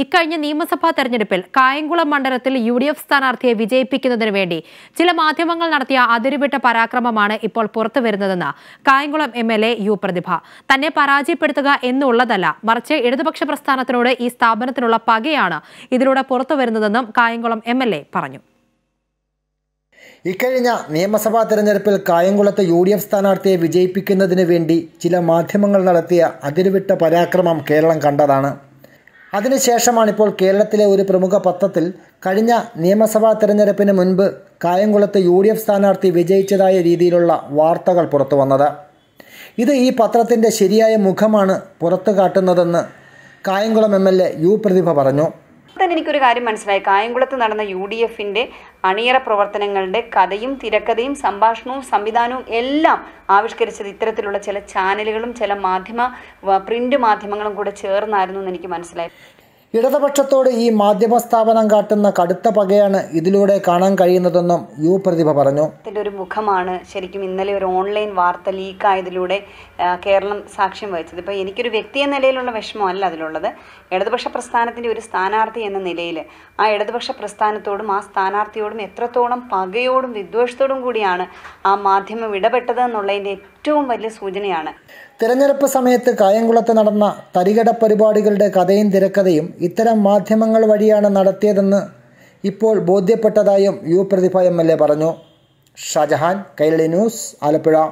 ഇക്കഴിഞ്ഞ നിയമസഭാ തെരഞ്ഞെടുപ്പിൽ കായംകുളം മണ്ഡലത്തിൽ യു ഡി എഫ് സ്ഥാനാർത്ഥിയെ വിജയിപ്പിക്കുന്നതിന് വേണ്ടി ചില മാധ്യമങ്ങൾ നടത്തിയ അതിരുവിട്ട പരാക്രമമാണ് ഇപ്പോൾ പുറത്തുവരുന്നതെന്ന് Kayamkulam M L A U Prathibha തന്നെ പരാജയപ്പെടുത്തുക എന്നുള്ളതല്ല മറിച്ച് ഇടതുപക്ഷ പ്രസ്ഥാനത്തിനോട് ഈ സ്ഥാപനത്തിനുള്ള പകയാണ് ഇതിലൂടെ പുറത്തുവരുന്നതെന്നും കായംകുളം എം പറഞ്ഞു ഇക്കഴിഞ്ഞ നിയമസഭാ തെരഞ്ഞെടുപ്പിൽ കായംകുളത്തെ യു ഡി എഫ് സ്ഥാനാർത്ഥിയെ വിജയിപ്പിക്കുന്നതിന് വേണ്ടി ചില മാധ്യമങ്ങൾ നടത്തിയ അതിരുവിട്ട പരാക്രമം കേരളം കണ്ടതാണ് അതിനുശേഷമാണ് ഇപ്പോൾ കേരളത്തിലെ ഒരു പ്രമുഖ പത്രത്തിൽ കഴിഞ്ഞ നിയമസഭാ തെരഞ്ഞെടുപ്പിന് മുൻപ് കായംകുളത്ത് യു ഡി എഫ് സ്ഥാനാർത്ഥി വിജയിച്ചതായ രീതിയിലുള്ള വാർത്തകൾ പുറത്തു വന്നത് ഇത് ഈ പത്രത്തിൻ്റെ ശരിയായ മുഖമാണ് പുറത്തു കാട്ടുന്നതെന്ന് Kayamkulam M L A U Prathibha പറഞ്ഞു തന്നെ എനിക്കൊരു കാര്യം മനസ്സിലായി കായംകുളത്ത് നടന്ന യു ഡി എഫിൻ്റെ അണിയറ പ്രവർത്തനങ്ങളുടെ കഥയും തിരക്കഥയും സംഭാഷണവും സംവിധാനവും എല്ലാം ആവിഷ്കരിച്ചത് ഇത്തരത്തിലുള്ള ചില ചാനലുകളും ചില മാധ്യമ പ്രിന്റ് മാധ്യമങ്ങളും കൂടെ ചേർന്നായിരുന്നു എന്ന് എനിക്ക് മനസ്സിലായി ഇടതുപക്ഷത്തോട് ഈ മാധ്യമ സ്ഥാപനം കാട്ടുന്ന കടുത്ത പകയാണ് ഇതിലൂടെ കാണാൻ കഴിയുന്നതെന്നും യു പ്രതിഭ പറഞ്ഞു ഒരു മുഖമാണ് ശരിക്കും ഇന്നലെ ഒരു ഓൺലൈൻ വാർത്ത ലീക്കായതിലൂടെ കേരളം സാക്ഷ്യം വഹിച്ചത് ഇപ്പൊ എനിക്കൊരു വ്യക്തി എന്ന നിലയിലുള്ള വിഷമമല്ല അതിലുള്ളത് ഇടതുപക്ഷ പ്രസ്ഥാനത്തിന്റെ ഒരു സ്ഥാനാർത്ഥി എന്ന നിലയിൽ ആ ഇടതുപക്ഷ പ്രസ്ഥാനത്തോടും ആ സ്ഥാനാർത്ഥിയോടും എത്രത്തോളം പകയോടും വിദ്വേഷത്തോടും കൂടിയാണ് ആ മാധ്യമം ഇടപെട്ടത് എന്നുള്ളതിന്റെ ഏറ്റവും വലിയ സൂചനയാണ് തിരഞ്ഞെടുപ്പ് സമയത്ത് കായംകുളത്ത് നടന്ന തരികട പരിപാടികളുടെ കഥയും തിരക്കഥയും ഇത്തരം മാധ്യമങ്ങൾ വഴിയാണ് നടത്തിയതെന്ന് ഇപ്പോൾ ബോധ്യപ്പെട്ടതായും U Prathibha M L A പറഞ്ഞു ഷാജഹാൻ കൈരളി ന്യൂസ് ആലപ്പുഴ